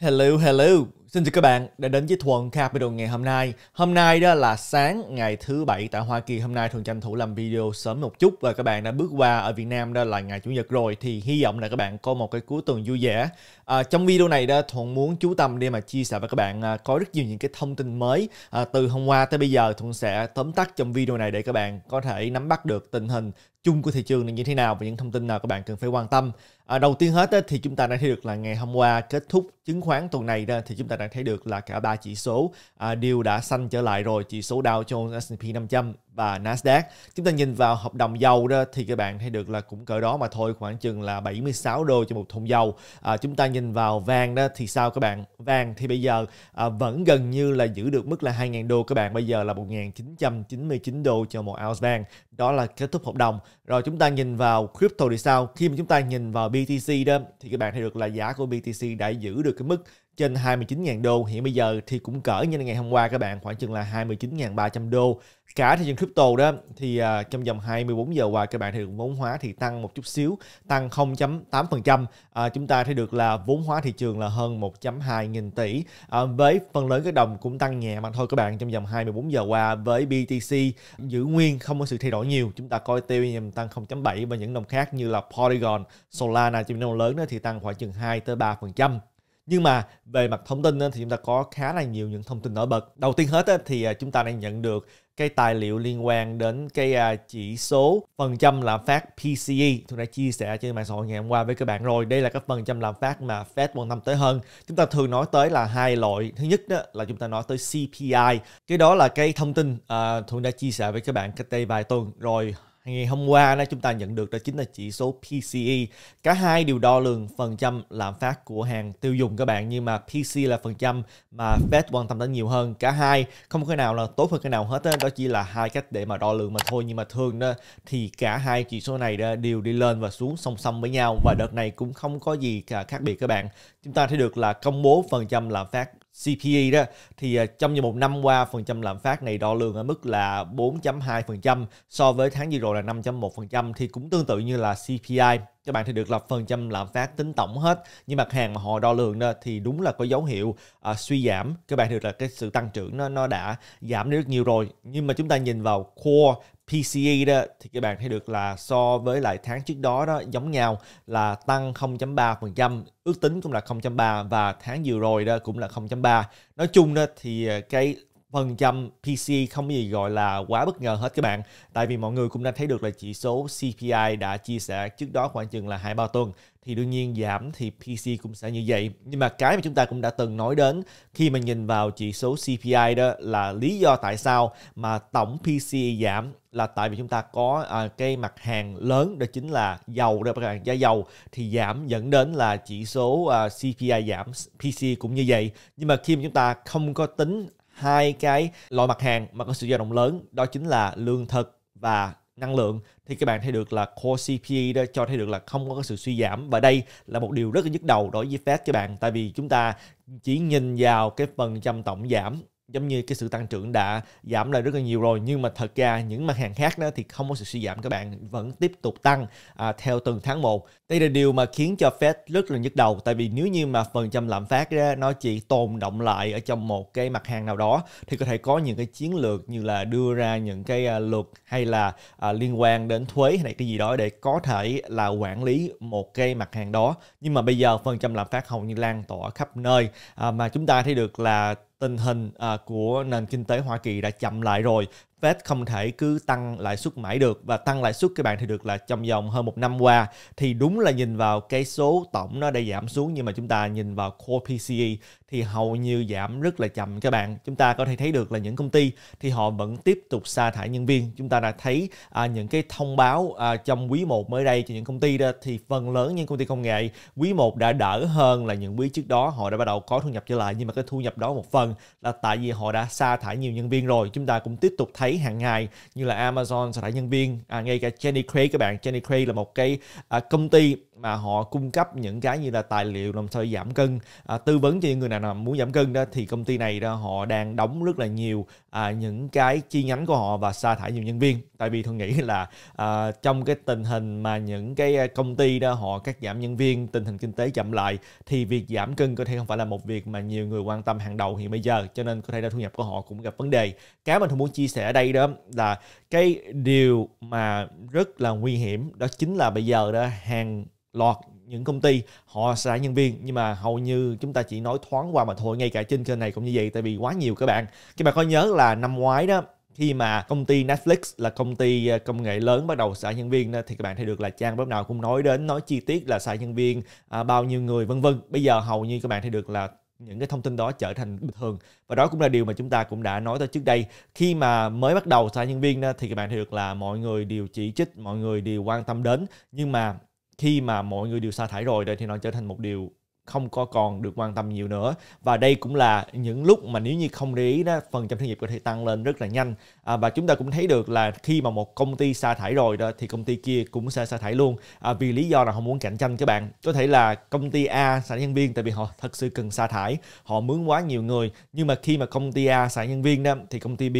Hello, hello. Xin chào các bạn đã đến với Thuần Capital ngày hôm nay. Hôm nay đó là sáng ngày thứ bảy tại Hoa Kỳ. Hôm nay Thuần tranh thủ làm video sớm một chút và các bạn đã bước qua ở Việt Nam đó là ngày Chủ nhật rồi thì hy vọng là các bạn có một cái cuối tuần vui vẻ. À, trong video này đó Thuần muốn chú tâm để mà chia sẻ với các bạn à, có rất nhiều những cái thông tin mới à, từ hôm qua tới bây giờ Thuần sẽ tóm tắt trong video này để các bạn có thể nắm bắt được tình hình chung của thị trường là như thế nào và những thông tin nào các bạn cần phải quan tâm. À, đầu tiên hết thì chúng ta đã thấy được là ngày hôm qua kết thúc chứng khoán tuần này đó, thì chúng ta đã thấy được là cả ba chỉ số à, đều đã xanh trở lại rồi, chỉ số Dow Jones, S&P 500 và Nasdaq. Chúng ta nhìn vào hợp đồng dầu đó thì các bạn thấy được là cũng cỡ đó mà thôi, khoảng chừng là 76 đô cho một thùng dầu. À, chúng ta nhìn vào vàng đó thì sao các bạn? Vàng thì bây giờ à, vẫn gần như là giữ được mức là 2.000 đô các bạn, bây giờ là 1.999 đô cho một ounce vàng đó là kết thúc hợp đồng rồi chúng ta nhìn vào crypto thì sao khi mà chúng ta nhìn vào BTC đó thì các bạn thấy được là giá của BTC đã giữ được cái mức trên 29.000 đô hiện bây giờ thì cũng cỡ như ngày hôm qua các bạn khoảng chừng là 29.300 đô cả thị trường crypto đó thì à, trong vòng 24 giờ qua các bạn thì trường vốn hóa thì tăng một chút xíu tăng 0.8% uh, à, chúng ta thấy được là vốn hóa thị trường là hơn 1.2 nghìn tỷ uh, với phần lớn các đồng cũng tăng nhẹ mà thôi các bạn trong vòng 24 giờ qua với BTC giữ nguyên không có sự thay đổi nhiều chúng ta coi Ethereum tăng 0.7 và những đồng khác như là Polygon Solana trong đồng lớn đó thì tăng khoảng chừng 2 tới 3% nhưng mà về mặt thông tin thì chúng ta có khá là nhiều những thông tin nổi bật đầu tiên hết thì à, chúng ta đang nhận được cái tài liệu liên quan đến cái à, chỉ số phần trăm lạm phát PCE tôi đã chia sẻ trên mạng xã hội ngày hôm qua với các bạn rồi đây là cái phần trăm lạm phát mà Fed quan tâm tới hơn chúng ta thường nói tới là hai loại thứ nhất đó là chúng ta nói tới CPI cái đó là cái thông tin uh, à, tôi đã chia sẻ với các bạn cách đây vài tuần rồi ngày hôm qua đó chúng ta nhận được đó chính là chỉ số PCE. Cả hai đều đo lường phần trăm lạm phát của hàng tiêu dùng các bạn nhưng mà PCE là phần trăm mà Fed quan tâm đến nhiều hơn. Cả hai không cái nào là tốt hơn cái nào hết đó, đó chỉ là hai cách để mà đo lường mà thôi nhưng mà thường đó thì cả hai chỉ số này đó đều đi lên và xuống song song với nhau và đợt này cũng không có gì cả khác biệt các bạn. Chúng ta thấy được là công bố phần trăm lạm phát CPE đó thì à, trong vòng một năm qua phần trăm lạm phát này đo lường ở mức là 4.2% so với tháng vừa rồi là 5.1% thì cũng tương tự như là CPI các bạn thì được lập phần trăm lạm phát tính tổng hết nhưng mặt hàng mà họ đo lường đó thì đúng là có dấu hiệu à, suy giảm các bạn được là cái sự tăng trưởng nó nó đã giảm đi rất nhiều rồi nhưng mà chúng ta nhìn vào core PCE đó thì các bạn thấy được là so với lại tháng trước đó đó giống nhau là tăng 0.3%, ước tính cũng là 0.3 và tháng vừa rồi đó cũng là 0.3. Nói chung đó thì ờ, cái phần trăm PC không gì gọi là quá bất ngờ hết các bạn tại vì mọi người cũng đã thấy được là chỉ số CPI đã chia sẻ trước đó khoảng chừng là 2-3 tuần thì đương nhiên giảm thì PC cũng sẽ như vậy nhưng mà cái mà chúng ta cũng đã từng nói đến khi mà nhìn vào chỉ số CPI đó là lý do tại sao mà tổng PC giảm là tại vì chúng ta có à, cái mặt hàng lớn đó chính là dầu đó các bạn giá dầu thì giảm dẫn đến là chỉ số à, CPI giảm PC cũng như vậy nhưng mà khi mà chúng ta không có tính hai cái loại mặt hàng mà có sự dao động lớn đó chính là lương thực và năng lượng thì các bạn thấy được là core CPI e đó cho thấy được là không có sự suy giảm và đây là một điều rất là nhức đầu đối với Fed các bạn tại vì chúng ta chỉ nhìn vào cái phần trăm tổng giảm giống như cái sự tăng trưởng đã giảm lại rất là nhiều rồi nhưng mà thật ra những mặt hàng khác đó thì không có sự suy giảm các bạn vẫn tiếp tục tăng à, theo từng tháng một đây là điều mà khiến cho Fed rất là nhức đầu tại vì nếu như mà phần trăm lạm phát đó, nó chỉ tồn động lại ở trong một cái mặt hàng nào đó thì có thể có những cái chiến lược như là đưa ra những cái à, luật hay là à, liên quan đến thuế hay cái gì đó để có thể là quản lý một cái mặt hàng đó nhưng mà bây giờ phần trăm lạm phát hầu như lan tỏa khắp nơi à, mà chúng ta thấy được là tình hình à, của nền kinh tế Hoa Kỳ đã chậm lại rồi Fed không thể cứ tăng lãi suất mãi được và tăng lãi suất các bạn thì được là trong vòng hơn một năm qua thì đúng là nhìn vào cái số tổng nó đã giảm xuống nhưng mà chúng ta nhìn vào core PCE thì hầu như giảm rất là chậm các bạn chúng ta có thể thấy được là những công ty thì họ vẫn tiếp tục sa thải nhân viên chúng ta đã thấy à, những cái thông báo à, trong quý 1 mới đây cho những công ty đó thì phần lớn những công ty công nghệ quý 1 đã đỡ hơn là những quý trước đó họ đã bắt đầu có thu nhập trở lại nhưng mà cái thu nhập đó một phần là tại vì họ đã sa thải nhiều nhân viên rồi chúng ta cũng tiếp tục thấy thấy hàng ngày như là Amazon sẽ thải nhân viên à, ngay cả Jenny Craig các bạn Jenny Craig là một cái à, công ty mà họ cung cấp những cái như là tài liệu làm sao giảm cân à, tư vấn cho những người nào, nào muốn giảm cân đó thì công ty này đó họ đang đóng rất là nhiều à, những cái chi nhánh của họ và sa thải nhiều nhân viên tại vì tôi nghĩ là à, trong cái tình hình mà những cái à, công ty đó họ cắt giảm nhân viên tình hình kinh tế chậm lại thì việc giảm cân có thể không phải là một việc mà nhiều người quan tâm hàng đầu hiện bây giờ cho nên có thể là thu nhập của họ cũng gặp vấn đề cái mà tôi muốn chia sẻ ở đây đó là cái điều mà rất là nguy hiểm đó chính là bây giờ đó hàng loạt những công ty họ sẽ nhân viên nhưng mà hầu như chúng ta chỉ nói thoáng qua mà thôi ngay cả trên kênh này cũng như vậy tại vì quá nhiều các bạn các bạn có nhớ là năm ngoái đó khi mà công ty Netflix là công ty ờ, công nghệ lớn bắt đầu xả nhân viên thì các bạn thấy được là trang web nào cũng nói đến nói chi tiết là xả nhân viên à, bao nhiêu người vân vân bây giờ hầu như các bạn thấy được là những cái thông tin đó trở thành bình thường và đó cũng là điều mà chúng ta cũng đã nói tới trước đây khi mà mới bắt đầu xài nhân viên thì các bạn thấy được là mọi người đều chỉ trích mọi người đều quan tâm đến nhưng mà khi mà mọi người đều sa thải rồi thì nó trở thành một điều không có còn được quan tâm nhiều nữa và đây cũng là những lúc mà nếu như không để ý đó phần trăm thất nghiệp có thể tăng lên rất là nhanh à, và chúng ta cũng thấy được là khi mà một công ty sa thải rồi đó thì công ty kia cũng sẽ sa thải luôn à, vì lý do là họ muốn cạnh tranh các bạn có thể là công ty A sa nhân viên tại vì họ thật sự cần sa thải họ mướn quá nhiều người nhưng mà khi mà công ty A sa nhân viên đó thì công ty B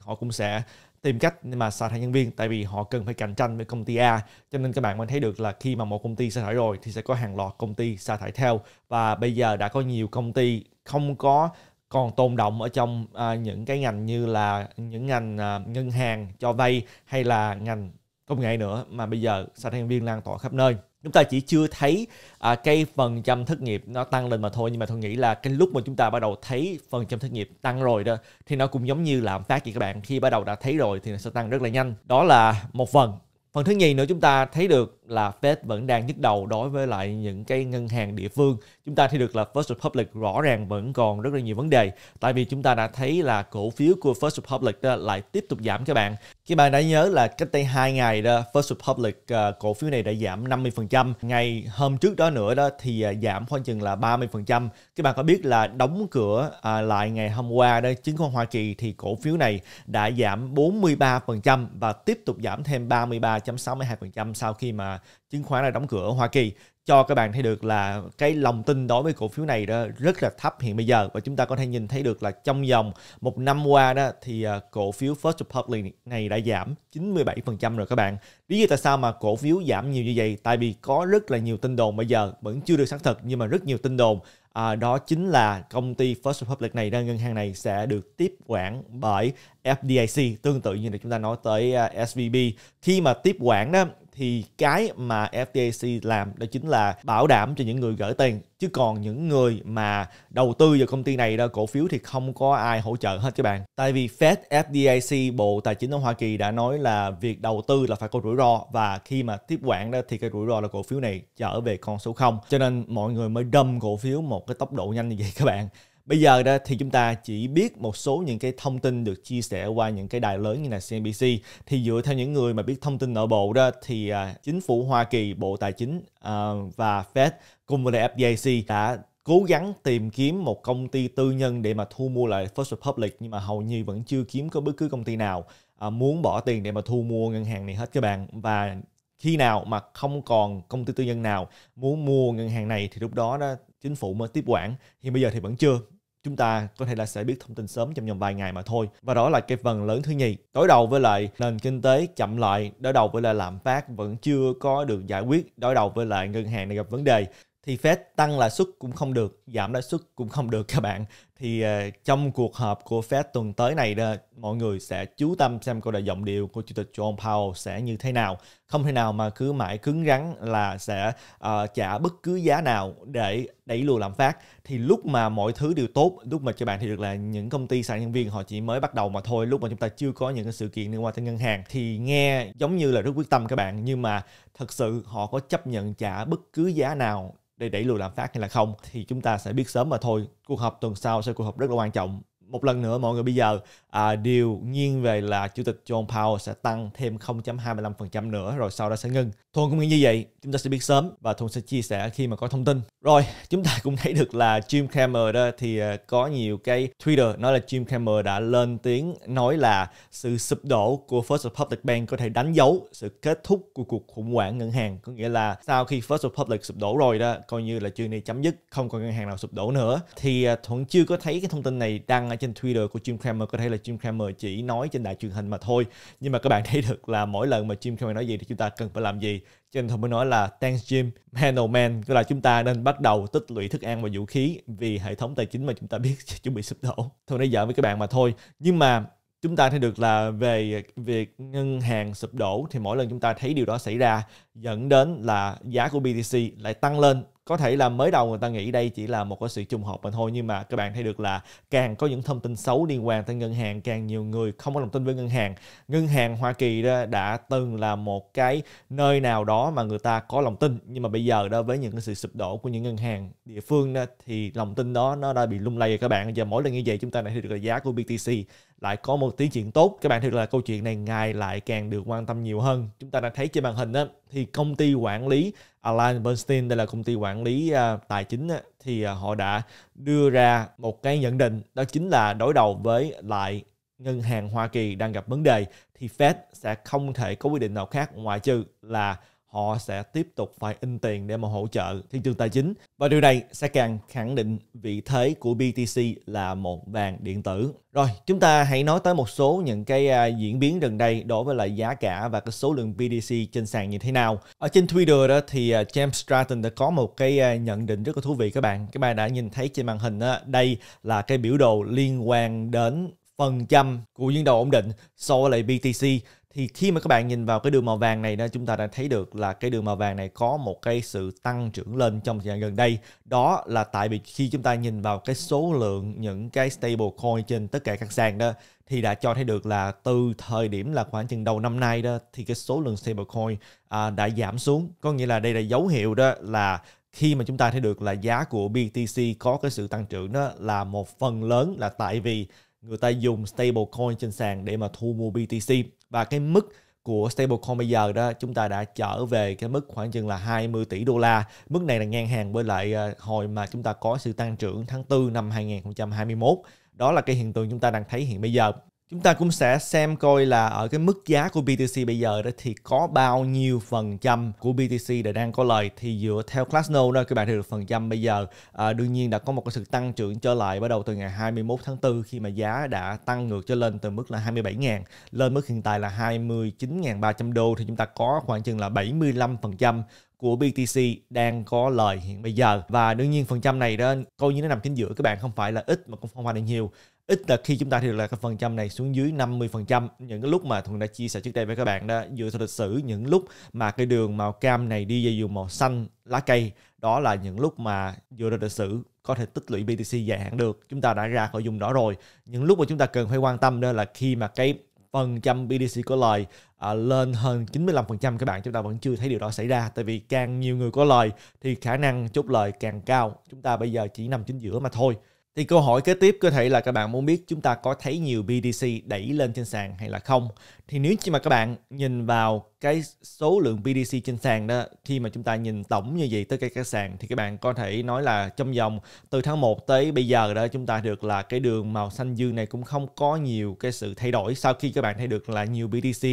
họ cũng sẽ tìm cách mà sa thải nhân viên tại vì họ cần phải cạnh tranh với công ty A cho nên các bạn mới thấy được là khi mà một công ty sa thải rồi thì sẽ có hàng loạt công ty sa thải theo và bây giờ đã có nhiều công ty không có còn tồn động ở trong à, những cái ngành như là những ngành à, ngân hàng cho vay hay là ngành công nghệ nữa mà bây giờ sa thải nhân viên lan tỏa khắp nơi chúng ta chỉ chưa thấy à, cái phần trăm thất nghiệp nó tăng lên mà thôi nhưng mà tôi nghĩ là cái lúc mà chúng ta bắt đầu thấy phần trăm thất nghiệp tăng rồi đó thì nó cũng giống như lạm phát vậy các bạn khi bắt đầu đã thấy rồi thì nó sẽ tăng rất là nhanh đó là một phần phần thứ nhì nữa chúng ta thấy được là Fed vẫn đang nhức đầu đối với lại những cái ngân hàng địa phương. Chúng ta thấy được là First Republic rõ ràng vẫn còn rất là nhiều vấn đề. Tại vì chúng ta đã thấy là cổ phiếu của First Republic đó ờ, lại tiếp tục giảm các bạn. Các bạn đã nhớ là cách đây 2 ngày đó, First Republic ờ, cổ phiếu này đã giảm 50%. Ngày hôm trước đó nữa đó thì ờ, giảm khoảng chừng là 30%. Các bạn có biết là đóng cửa à, lại ngày hôm qua đó, chứng khoán Hoa Kỳ thì cổ phiếu này đã giảm 43% và tiếp tục giảm thêm 33.62% sau khi mà chứng khoán đã đóng cửa ở Hoa Kỳ cho các bạn thấy được là cái lòng tin đối với cổ phiếu này đó rất là thấp hiện bây giờ và chúng ta có thể nhìn thấy được là trong vòng một năm qua đó thì à, cổ phiếu First Republic này đã giảm 97% rồi các bạn. Lý do tại sao mà cổ phiếu giảm nhiều như vậy? Tại vì có rất là nhiều tin đồn bây giờ vẫn chưa được xác thực nhưng mà rất nhiều tin đồn à, đó chính là công ty First Republic này, ngân hàng này sẽ được tiếp quản bởi FDIC tương tự như là chúng ta nói tới uh, à, SVB. Khi mà tiếp quản đó thì cái mà FDIC làm đó chính là bảo đảm cho những người gửi tiền chứ còn những người mà đầu tư vào công ty này ra cổ phiếu thì không có ai hỗ trợ hết các bạn tại vì Fed FDIC bộ tài chính ở Hoa Kỳ đã nói là việc đầu tư là phải có rủi ro và khi mà tiếp quản đó thì cái rủi ro là cổ phiếu này trở về con số 0 cho nên mọi người mới đâm cổ phiếu một cái tốc độ nhanh như vậy các bạn Bây giờ đó thì chúng ta chỉ biết một số những cái thông tin được chia sẻ qua những cái đài lớn như là CNBC thì dựa theo những người mà biết thông tin nội bộ đó thì à, chính phủ Hoa Kỳ, Bộ Tài chính à, và Fed cùng với lại FDIC đã cố gắng tìm kiếm một công ty tư nhân để mà thu mua lại First Republic nhưng mà hầu như vẫn chưa kiếm có bất cứ công ty nào à, muốn bỏ tiền để mà thu mua ngân hàng này hết các bạn và khi nào mà không còn công ty tư nhân nào muốn mua ngân hàng này thì lúc đó đó chính phủ mới tiếp quản nhưng bây giờ thì vẫn chưa chúng ta có thể là sẽ biết thông tin sớm trong vòng vài ngày mà thôi và đó là cái phần lớn thứ nhì đối đầu với lại nền kinh tế chậm lại đối đầu với lại lạm phát vẫn chưa có được giải quyết đối đầu với lại ngân hàng này gặp vấn đề thì Fed tăng lãi suất cũng không được, giảm lãi suất cũng không được các bạn thì ờ, trong cuộc họp của Fed tuần tới này đó, mọi người sẽ chú tâm xem câu đại giọng điệu của chủ tịch John Powell sẽ như thế nào không thể nào mà cứ mãi cứng rắn là sẽ uh, trả bất cứ giá nào để đẩy lùi lạm phát thì lúc mà mọi thứ đều tốt lúc mà cho bạn thì được là những công ty sản nhân viên họ chỉ mới bắt đầu mà thôi lúc mà chúng ta chưa có những cái sự kiện liên quan tới ngân hàng thì nghe giống như là rất quyết tâm các bạn nhưng mà thật sự họ có chấp nhận trả bất cứ giá nào để đẩy lùi lạm phát hay là không thì chúng ta sẽ biết sớm mà thôi cuộc họp tuần sau sẽ cuộc họp rất là quan trọng một lần nữa mọi người bây giờ à, đều nghiêng về là chủ tịch John Powell sẽ tăng thêm 0.25% nữa rồi sau đó sẽ ngưng. Thôn cũng nghĩ như vậy, chúng ta sẽ biết sớm và Thôn sẽ chia sẻ khi mà có thông tin. Rồi, chúng ta cũng thấy được là Jim Cramer đó thì à, có nhiều cái Twitter nói là Jim Cramer đã lên tiếng nói là sự sụp đổ của First Republic Bank có thể đánh dấu sự kết thúc của cuộc khủng hoảng ngân hàng. Có nghĩa là sau khi First Republic sụp đổ rồi đó, coi như là chuyện này chấm dứt, không còn ngân hàng nào sụp đổ nữa. Thì à, Thuận chưa có thấy cái thông tin này đăng ở trên Twitter của Jim Cramer có thể là Jim Cramer chỉ nói trên đài truyền hình mà thôi nhưng mà các bạn thấy được là mỗi lần mà Jim Cramer nói gì thì chúng ta cần phải làm gì cho nên thôi mới nói là thanks Jim handle oh, man tức là chúng ta nên bắt đầu tích lũy thức ăn và vũ khí vì hệ thống tài chính mà chúng ta biết chuẩn bị sụp đổ thôi nói giỡn với các bạn mà thôi nhưng mà chúng ta thấy được là về việc ngân hàng sụp đổ thì mỗi lần chúng ta thấy điều đó xảy ra dẫn đến là giá của BTC lại tăng lên có thể là mới đầu người ta nghĩ đây chỉ là một cái sự trùng hợp mà thôi nhưng mà các bạn thấy được là càng có những thông tin xấu liên quan tới ngân hàng càng nhiều người không có lòng tin với ngân hàng ngân hàng Hoa Kỳ đó đã từng là một cái nơi nào đó mà người ta có lòng tin nhưng mà bây giờ đó với những cái sự sụp đổ của những ngân hàng địa phương đó, thì lòng tin đó nó đã bị lung lay rồi các bạn giờ mỗi lần như vậy chúng ta đã thấy được là giá của BTC lại có một tiến triển tốt các bạn thấy là câu chuyện này ngày lại càng được quan tâm nhiều hơn chúng ta đã thấy trên màn hình đó, thì công ty quản lý Alan Bernstein đây là công ty quản lý uh, tài chính á, thì uh, họ đã đưa ra một cái nhận định đó chính là đối đầu với lại ngân hàng Hoa Kỳ đang gặp vấn đề thì Fed sẽ không thể có quyết định nào khác ngoại trừ là họ sẽ tiếp tục phải in tiền để mà hỗ trợ thị trường tài chính và điều này sẽ càng khẳng định vị thế của BTC là một vàng điện tử. Rồi, chúng ta hãy nói tới một số những cái à, diễn biến gần đây đối với lại giá cả và cái số lượng BTC trên sàn như thế nào. Ở trên Twitter đó thì à, James Stratton đã có một cái à, nhận định rất là thú vị các bạn. Các bạn đã nhìn thấy trên màn hình đó, đây là cái biểu đồ liên quan đến phần trăm của biên đầu ổn định so với lại BTC thì khi mà các bạn nhìn vào cái đường màu vàng này đó chúng ta đã thấy được là cái đường màu vàng này có một cái sự tăng trưởng lên trong thời gian gần đây đó là tại vì khi chúng ta nhìn vào cái số lượng những cái stable coin trên tất cả các sàn đó thì đã cho thấy được là từ thời điểm là khoảng chừng đầu năm nay đó thì cái số lượng stable coin à, đã giảm xuống có nghĩa là đây là dấu hiệu đó là khi mà chúng ta thấy được là giá của BTC có cái sự tăng trưởng đó là một phần lớn là tại vì người ta dùng stablecoin trên sàn để mà thu mua BTC và cái mức của stablecoin bây giờ đó chúng ta đã trở về cái mức khoảng chừng là 20 tỷ đô la. Mức này là ngang hàng với lại à, hồi mà chúng ta có sự tăng trưởng tháng 4 năm 2021. Đó là cái hiện tượng chúng ta đang thấy hiện bây giờ chúng ta cũng sẽ xem coi là ở cái mức giá của BTC bây giờ đó thì có bao nhiêu phần trăm của BTC đã đang có lời thì dựa theo Glassnode đó các bạn thì được phần trăm bây giờ à, đương nhiên đã có một cái sự tăng trưởng trở lại bắt đầu từ ngày 21 tháng 4 khi mà giá đã tăng ngược trở lên từ mức là 27.000 lên mức hiện tại là 29.300 đô thì chúng ta có khoảng chừng là 75% của BTC đang có lời hiện bây giờ và đương nhiên phần trăm này đó coi như nó nằm chính giữa các bạn không phải là ít mà cũng không phải là nhiều ít là khi chúng ta thì là cái phần trăm này xuống dưới 50% những cái lúc mà Thuận đã chia sẻ trước đây với các bạn đó dựa theo lịch sử những lúc mà cái đường màu cam này đi về dùng màu xanh lá cây đó là những lúc mà dựa theo lịch sử có thể tích lũy BTC dài hạn được chúng ta đã ra khỏi dùng đó rồi những lúc mà chúng ta cần phải quan tâm đó là khi mà cái phần trăm BTC có lời à, lên hơn 95% các bạn chúng ta vẫn chưa thấy điều đó xảy ra tại vì càng nhiều người có lời thì khả năng chốt lời càng cao chúng ta bây giờ chỉ nằm chính giữa mà thôi thì câu hỏi kế tiếp có thể là các bạn muốn biết chúng ta có thấy nhiều BTC đẩy lên trên sàn hay là không. Thì nếu như mà các bạn nhìn vào cái số lượng BTC trên sàn đó khi mà chúng ta nhìn tổng như vậy tới cái, cái sàn thì các bạn có thể nói là trong vòng từ tháng 1 tới bây giờ đó chúng ta được là cái đường màu xanh dương này cũng không có nhiều cái sự thay đổi sau khi các bạn thấy được là nhiều BTC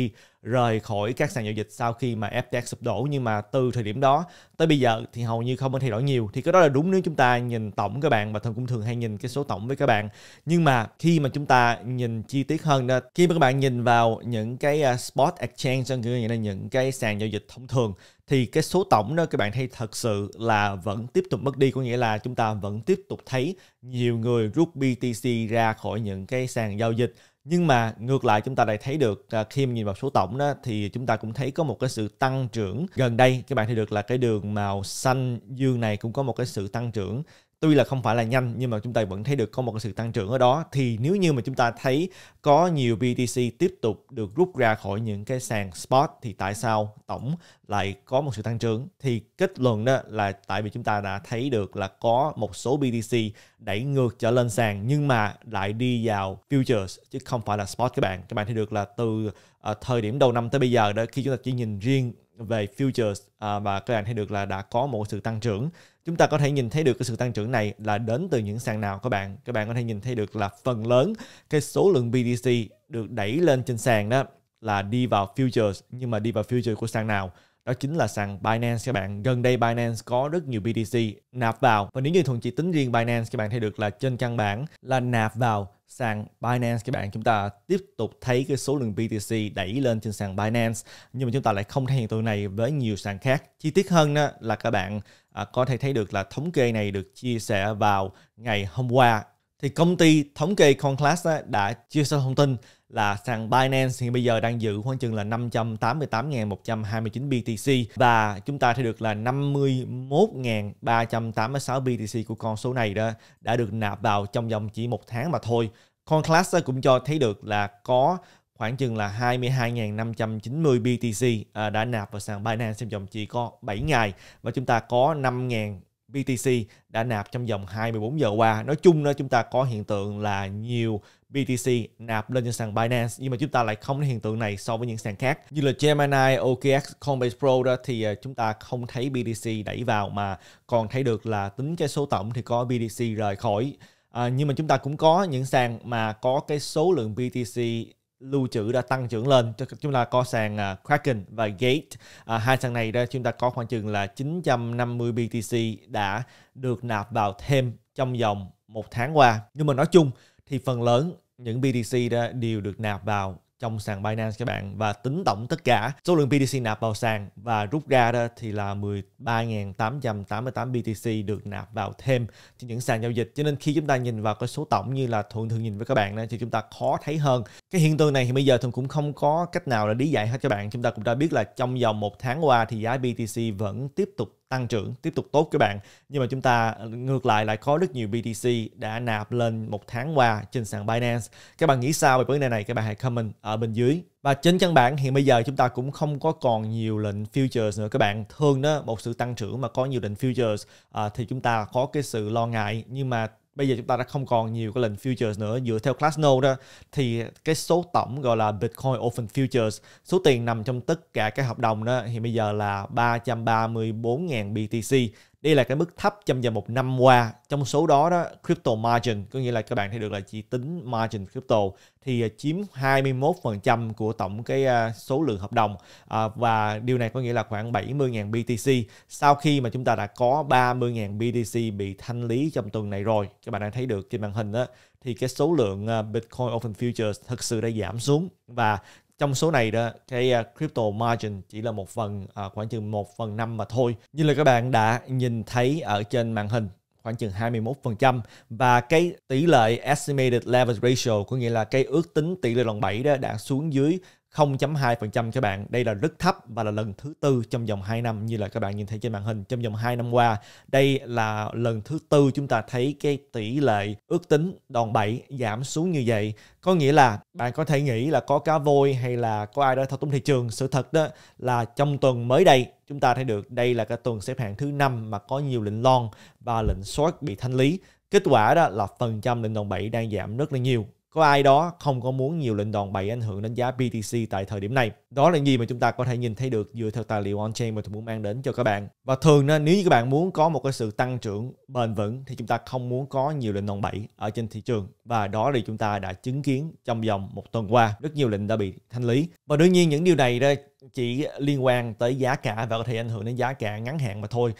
rời khỏi các sàn giao dịch sau khi mà FTX sụp đổ nhưng mà từ thời điểm đó tới bây giờ thì hầu như không có thay đổi nhiều thì cái đó là đúng nếu chúng ta nhìn tổng các bạn và thường cũng thường hay nhìn cái số tổng với các bạn nhưng mà khi mà chúng ta nhìn chi tiết hơn đó khi mà các bạn nhìn vào những cái à, spot exchange nghĩa là những cái sàn giao dịch thông thường thì cái số tổng đó các bạn thấy thật sự là vẫn tiếp tục mất đi có nghĩa là chúng ta vẫn tiếp tục thấy nhiều người rút BTC ra khỏi những cái sàn giao dịch nhưng mà ngược lại chúng ta lại thấy được à, khi mà nhìn vào số tổng đó thì chúng ta cũng thấy có một cái sự tăng trưởng gần đây các bạn thấy được là cái đường màu xanh dương này cũng có một cái sự tăng trưởng tuy là không phải là nhanh nhưng mà chúng ta vẫn thấy được có một cái sự tăng trưởng ở đó thì nếu như mà chúng ta thấy có nhiều BTC tiếp tục được rút ra khỏi những cái sàn spot thì tại sao tổng lại có một sự tăng trưởng thì kết luận đó là tại vì chúng ta đã thấy được là có một số BTC đẩy ngược trở lên sàn nhưng mà lại đi vào futures chứ không phải là spot các bạn các bạn thấy được là từ uh, thời điểm đầu năm tới bây giờ đó khi chúng ta chỉ nhìn riêng về futures uh, và các bạn thấy được là đã có một sự tăng trưởng chúng ta có thể nhìn thấy được cái sự tăng trưởng này là đến từ những sàn nào các bạn các bạn có thể nhìn thấy được là phần lớn cái số lượng BTC được đẩy lên trên sàn đó là đi vào futures nhưng mà đi vào futures của sàn nào đó chính là sàn Binance các bạn. Gần đây Binance có rất nhiều BTC nạp vào và nếu như thuần chỉ tính riêng Binance các bạn thấy được là trên căn bản là nạp vào sàn Binance các bạn chúng ta tiếp tục thấy cái số lượng BTC đẩy lên trên sàn Binance nhưng mà chúng ta lại không thấy hiện tượng này với nhiều sàn khác chi tiết hơn đó là các bạn à, có thể thấy được là thống kê này được chia sẻ vào ngày hôm qua thì công ty thống kê Conclass đã chia sẻ thông tin là sàn Binance hiện bây giờ đang giữ khoảng chừng là 588.129 BTC và chúng ta thấy được là 51.386 BTC của con số này đó đã được nạp vào trong vòng chỉ một tháng mà thôi. Conclass cũng cho thấy được là có khoảng chừng là 22.590 BTC à, đã nạp vào sàn Binance trong vòng chỉ có 7 ngày và chúng ta có 5.000 BTC đã nạp trong vòng 24 giờ qua. Nói chung đó chúng ta có hiện tượng là nhiều BTC nạp lên trên sàn Binance nhưng mà chúng ta lại không thấy hiện tượng này so với những sàn khác như là Gemini, OKX, Coinbase Pro đó thì à, chúng ta không thấy BTC đẩy vào mà còn thấy được là tính cái số tổng thì có BTC rời khỏi À, nhưng mà chúng ta cũng có những sàn mà có cái số lượng BTC lưu trữ đã tăng trưởng lên chúng ta có sàn à, Kraken và Gate uh, hai sàn này đó chúng ta có khoảng chừng là 950 BTC đã được nạp vào thêm trong vòng một tháng qua nhưng mà nói chung thì phần lớn những BTC đó đều được nạp vào trong sàn Binance các bạn và tính tổng tất cả số lượng BTC nạp vào sàn và rút ra đó thì là 13.888 BTC được nạp vào thêm trên những sàn giao dịch cho nên khi chúng ta nhìn vào cái số tổng như là thuận thường nhìn với các bạn đó, thì chúng ta khó thấy hơn cái hiện tượng này thì bây giờ thường cũng không có cách nào để lý giải hết các bạn chúng ta cũng đã biết là trong vòng một tháng qua thì giá BTC vẫn tiếp tục tăng trưởng tiếp tục tốt các bạn nhưng mà chúng ta ờ, ngược lại lại có rất nhiều BTC đã nạp lên một tháng qua trên sàn Binance các bạn nghĩ sao về vấn đề này các bạn hãy comment ở bên dưới và trên căn bản hiện bây giờ chúng ta cũng không có còn nhiều lệnh futures nữa các bạn thường đó một sự tăng trưởng mà có nhiều lệnh futures à, thì chúng ta có cái sự lo ngại nhưng mà bây giờ chúng ta đã không còn nhiều cái lệnh futures nữa dựa theo class node đó thì cái số tổng gọi là Bitcoin Open Futures số tiền nằm trong tất cả các hợp đồng đó thì bây giờ là 334.000 BTC đây là cái mức thấp trong vòng một năm qua trong số đó đó crypto margin có nghĩa là các bạn thấy được là chỉ tính margin crypto thì à, chiếm 21% của tổng cái à, số lượng hợp đồng à, và điều này có nghĩa là khoảng 70.000 BTC sau khi mà chúng ta đã có 30.000 BTC bị thanh lý trong tuần này rồi các bạn đã thấy được trên màn hình đó thì cái số lượng Bitcoin Open Futures thực sự đã giảm xuống và trong số này đó cái à, crypto margin chỉ là một phần à, khoảng chừng một phần năm mà thôi như là các bạn đã nhìn thấy ở trên màn hình khoảng chừng 21% và cái tỷ lệ estimated leverage ratio có nghĩa là cái ước tính tỷ lệ đòn bẩy đó đã xuống dưới 0.2% các bạn. Đây là rất thấp và là lần thứ tư trong vòng 2 năm như là các bạn nhìn thấy trên màn hình. Trong vòng 2 năm qua, đây là lần thứ tư chúng ta thấy cái tỷ lệ ước tính đòn bẩy giảm xuống như vậy. Có nghĩa là bạn có thể nghĩ là có cá voi hay là có ai đó thao túng thị trường. Sự thật đó là trong tuần mới đây chúng ta thấy được đây là cái tuần xếp hạng thứ năm mà có nhiều lệnh long và lệnh short bị thanh lý. Kết quả đó là phần trăm lệnh đòn bẩy đang giảm rất là nhiều có ai đó không có muốn nhiều lệnh đòn bày ảnh hưởng đến giá BTC tại thời điểm này. Đó là gì mà chúng ta có thể nhìn thấy được dựa theo tài liệu on-chain mà tôi muốn mang đến cho các bạn. Và thường nếu như các bạn muốn có một cái sự tăng trưởng bền vững thì chúng ta không muốn có nhiều lệnh đòn bẩy ở trên thị trường. Và đó là chúng ta đã chứng kiến trong vòng một tuần qua. Rất nhiều lệnh đã bị thanh lý. Và đương nhiên những điều này đây chỉ liên quan tới giá cả và có thể ảnh hưởng đến giá cả ngắn hạn mà thôi